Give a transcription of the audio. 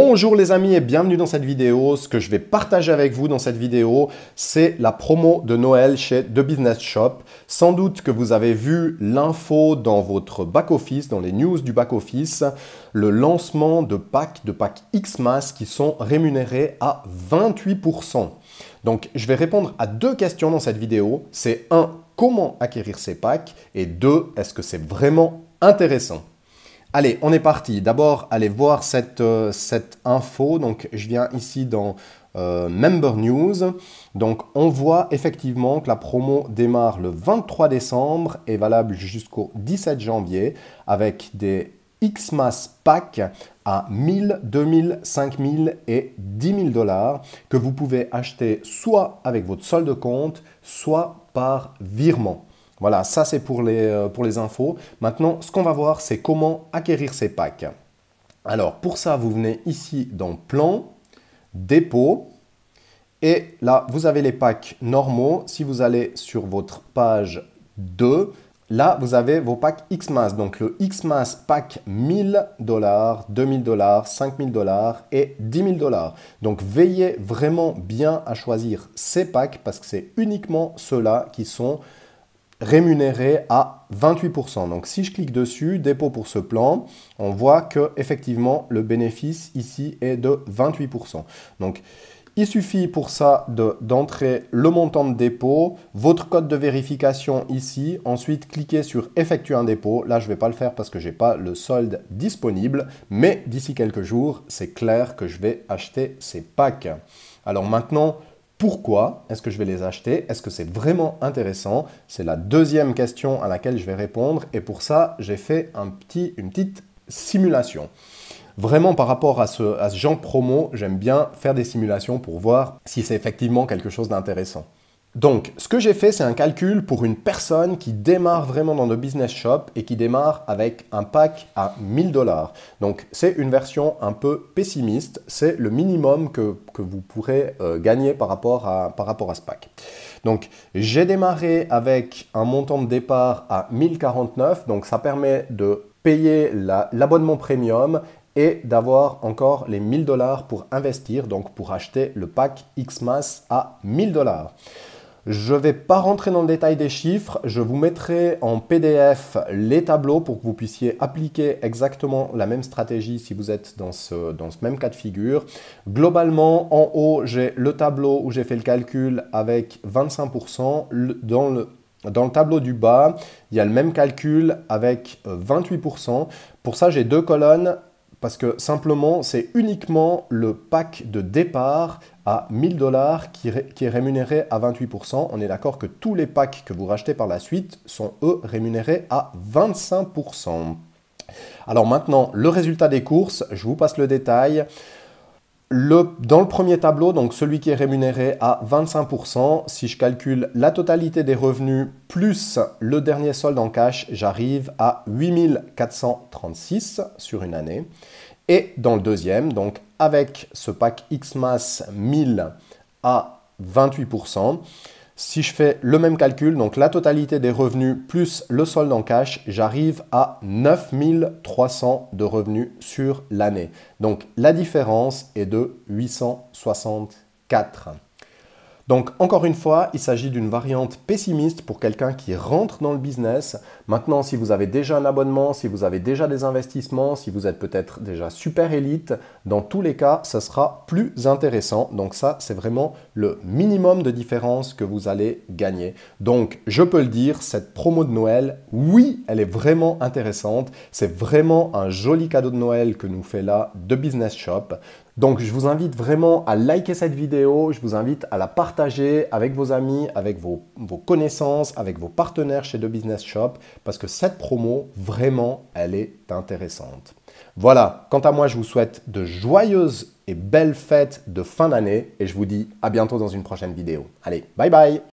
Bonjour les amis et bienvenue dans cette vidéo. Ce que je vais partager avec vous dans cette vidéo, c'est la promo de Noël chez The Business Shop. Sans doute que vous avez vu l'info dans votre back-office, dans les news du back-office, le lancement de packs, de packs Xmas qui sont rémunérés à 28%. Donc je vais répondre à deux questions dans cette vidéo. C'est 1. Comment acquérir ces packs Et 2. Est-ce que c'est vraiment intéressant Allez, on est parti. D'abord, allez voir cette, euh, info. Donc, je viens ici dans euh, Member News. Donc, on voit effectivement que la promo démarre le 23 décembre et valable jusqu'au 17 janvier avec des Xmas packs à 1000, 2000, 5000 et 10 000 dollars que vous pouvez acheter soit avec votre solde compte, soit par virement. Voilà, ça c'est pour les, euh, pour les infos. Maintenant, ce qu'on va voir, c'est comment acquérir ces packs. Alors, pour ça, vous venez ici dans Plan, Dépôt, et là, vous avez les packs normaux. Si vous allez sur votre page 2, là, vous avez vos packs Xmas. Donc, le Xmas pack 1000 2000 5000 et 10000$. dollars. Donc, veillez vraiment bien à choisir ces packs parce que c'est uniquement ceux-là qui sont rémunéré à 28%. Donc si je clique dessus, dépôt pour ce plan, on voit que effectivement le bénéfice ici est de 28%. Donc il suffit pour ça d'entrer le montant de dépôt, votre code de vérification ici, ensuite cliquez sur effectuer un dépôt. Là, je ne vais pas le faire parce que je n'ai pas le solde disponible, mais d'ici quelques jours, c'est clair que je vais acheter ces packs. Alors maintenant, pourquoi est-ce que je vais les acheter Est-ce que c'est vraiment intéressant C'est la deuxième question à laquelle je vais répondre et pour ça, j'ai fait un petit, une petite simulation. Vraiment par rapport à ce, genre de genre promo, j'aime bien faire des simulations pour voir si c'est effectivement quelque chose d'intéressant. Donc, ce que j'ai fait, c'est un calcul pour une personne qui démarre vraiment dans le business shop et qui démarre avec un pack à 1000 dollars. Donc, c'est une version un peu pessimiste. C'est le minimum que, vous pourrez euh, gagner par rapport, à, par rapport à ce pack. Donc, j'ai démarré avec un montant de départ à 1049. Donc, ça permet de payer l'abonnement premium et d'avoir encore les 1000 dollars pour investir, donc pour acheter le pack Xmas à 1000 dollars. Je ne vais pas rentrer dans le détail des chiffres, je vous mettrai en PDF les tableaux pour que vous puissiez appliquer exactement la même stratégie si vous êtes dans ce, même cas de figure. Globalement, en haut, j'ai le tableau où j'ai fait le calcul avec 25%. dans le tableau du bas, il y a le même calcul avec 28%. Pour ça, j'ai deux colonnes parce que simplement, c'est uniquement le pack de départ à 1000 dollars qui, qui, est rémunéré à 28%. On est d'accord que tous les packs que vous rachetez par la suite sont, eux, rémunérés à 25%. Alors maintenant, le résultat des courses, je vous passe le détail dans le premier tableau, donc celui qui est rémunéré à 25%, si je calcule la totalité des revenus plus le dernier solde en cash, j'arrive à 8436 sur une année. Et dans le deuxième, donc avec ce pack Xmas 1000 à 28%, si je fais le même calcul, donc la totalité des revenus plus le solde en cash, j'arrive à 9300 de revenus sur l'année. Donc la différence est de 864. Donc encore une fois, il s'agit d'une variante pessimiste pour quelqu'un qui rentre dans le business. Maintenant, si vous avez déjà un abonnement, si vous avez déjà des investissements, si vous êtes peut-être déjà super élite, dans tous les cas, ça sera plus intéressant. Donc ça, c'est vraiment le minimum de différence que vous allez gagner. Donc je peux le dire, cette promo de Noël, oui, elle est vraiment intéressante. C'est vraiment un joli cadeau de Noël que nous fait là de Business Shop. Donc je vous invite vraiment à liker cette vidéo, je vous invite à la partager avec vos amis, avec vos, connaissances, avec vos partenaires chez The Business Shop, parce que cette promo, vraiment, elle est intéressante. Voilà, quant à moi, je vous souhaite de joyeuses et belles fêtes de fin d'année, et je vous dis à bientôt dans une prochaine vidéo. Allez, bye bye